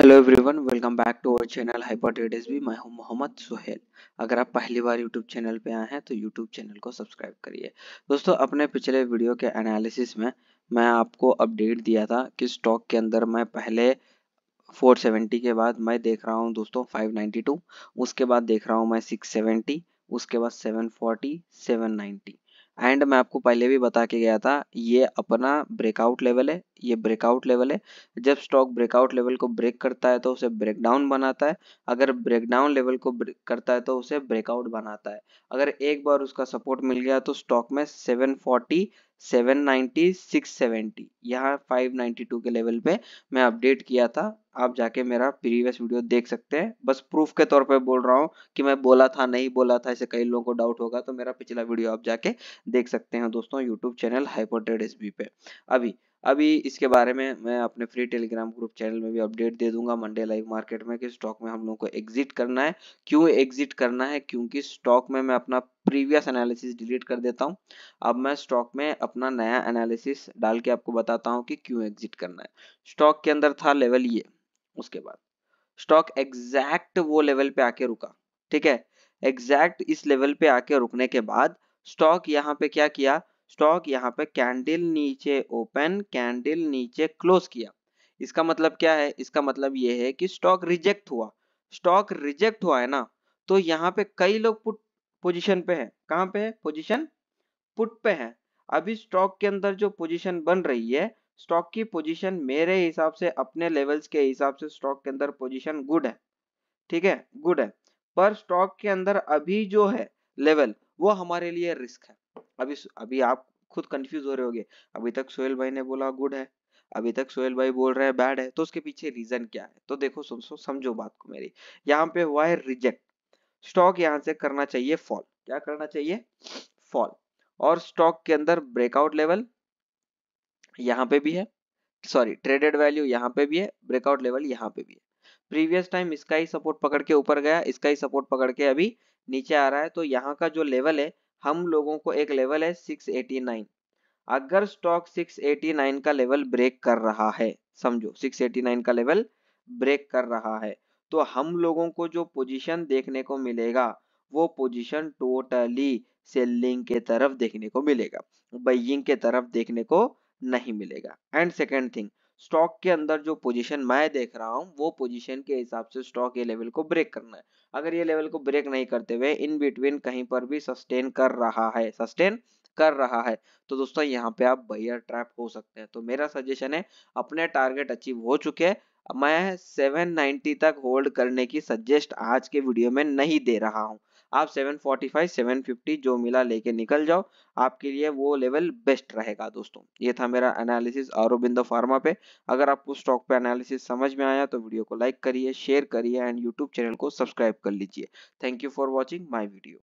hello everyone welcome back to our channel hyper trade S मैं हूं मोहम्मद सुहेल अगर आप पहली बार यूट्यूब चैनल पे आए हैं तो यूट्यूब चैनल को सब्सक्राइब करिए दोस्तों अपने पिछले वीडियो के एनालिसिस में मैं आपको अपडेट दिया था कि स्टॉक के अंदर मैं पहले 470 के बाद मैं देख रहा हूँ दोस्तों फाइव उसके बाद देख रहा हूँ मैं सिक्स उसके बाद सेवन फोर्टी एंड मैं आपको पहले भी बता के गया था ये अपना ब्रेकआउट लेवल है ये ब्रेकआउट लेवल है जब स्टॉक ब्रेकआउट लेवल को ब्रेक करता है तो उसे ब्रेकडाउन बनाता है अगर ब्रेकडाउन लेवल को ब्रेक करता है तो उसे ब्रेकआउट बनाता है अगर एक बार उसका सपोर्ट मिल गया तो स्टॉक में 740 790 670 यहाँ 592 के लेवल पे मैं अपडेट किया था आप जाके मेरा प्रीवियस वीडियो देख सकते हैं बस प्रूफ के तौर पे बोल रहा हूँ कि मैं बोला था नहीं बोला था ऐसे कई लोगों को डाउट होगा तो मेरा पिछला वीडियो आप जाके देख सकते हैं दोस्तों यूट्यूब चैनल हाइपोटेड एस पे अभी अभी इसके बारे में मैं अपने फ्री टेलीग्राम ग्रुप चैनल में भी अपडेट दे दूंगा मंडे लाइव मार्केट में कि स्टॉक में हम लोगों को एग्जिट करना है क्यों एग्जिट करना है क्योंकि स्टॉक में मैं अपना प्रीवियस एनालिसिस डिलीट कर देता हूं अब मैं स्टॉक में अपना नया एनालिसिस डाल के आपको बताता हूं कि क्यों एग्जिट करना है स्टॉक के अंदर था लेवल ये उसके बाद स्टॉक एग्जैक्ट वो लेवल पे आके रुका ठीक है एग्जैक्ट इस लेवल पे आके रुकने के बाद स्टॉक यहाँ पे क्या किया स्टॉक यहाँ पे कैंडल नीचे ओपन कैंडल नीचे क्लोज किया इसका मतलब क्या है इसका मतलब ये है कि स्टॉक रिजेक्ट हुआ स्टॉक रिजेक्ट हुआ है ना तो यहाँ पे कई लोग पुट पोजिशन पे है कहाँ पे है पोजिशन पुट पे है अभी स्टॉक के अंदर जो पोजिशन बन रही है स्टॉक की पोजीशन मेरे हिसाब से अपने लेवल्स के हिसाब से स्टॉक के अंदर पोजीशन गुड है ठीक है गुड है पर स्टॉक के अंदर अभी जो है लेवल वो हमारे लिए रिस्क है अभी अभी आप खुद कंफ्यूज हो रहे होगे अभी तक सोहेल भाई ने बोला गुड है अभी तक सोहेल भाई बोल रहे हैं बैड है तो उसके पीछे रीजन क्या है तो देखो समझो समझो बात को मेरी यहाँ पे हुआ है रिजेक्ट स्टॉक यहाँ से करना चाहिए फॉल क्या करना चाहिए फॉल और स्टॉक के अंदर ब्रेकआउट लेवल यहाँ पे भी है सॉरी ट्रेडेड वैल्यू यहाँ पे भी है ब्रेकआउट लेवल यहाँ पे भी है प्रीवियस टाइम इसका ही सपोर्ट पकड़ के ऊपर गया इसका ही सपोर्ट पकड़ के अभी नीचे आ रहा है तो यहाँ का जो लेवल है हम लोगों को एक लेवल है 689 अगर स्टॉक 689 का लेवल ब्रेक कर रहा है समझो 689 का लेवल ब्रेक कर रहा है तो हम लोगों को जो पोजीशन देखने को मिलेगा वो पोजीशन टोटली सेलिंग के तरफ देखने को मिलेगा बइंग के तरफ देखने को नहीं मिलेगा एंड सेकेंड थिंग स्टॉक के अंदर जो पोजीशन मैं देख रहा हूँ वो पोजीशन के हिसाब से स्टॉक ये लेवल को ब्रेक करना है अगर ये लेवल को ब्रेक नहीं करते हुए इन बिटवीन कहीं पर भी सस्टेन कर रहा है सस्टेन कर रहा है तो दोस्तों यहाँ पे आप बैयर ट्रैप हो सकते हैं तो मेरा सजेशन है अपने टारगेट अचीव हो चुके हैं मैं सेवन तक होल्ड करने की सजेस्ट आज के वीडियो में नहीं दे रहा हूँ आप 745 750 जो मिला लेके निकल जाओ आपके लिए वो लेवल बेस्ट रहेगा दोस्तों ये था मेरा एनालिसिस आरोबिंदो फार्मा पे अगर आपको स्टॉक पे एनालिसिस समझ में आया तो वीडियो को लाइक करिए शेयर करिए एंड यूट्यूब चैनल को सब्सक्राइब कर लीजिए thank you for watching my video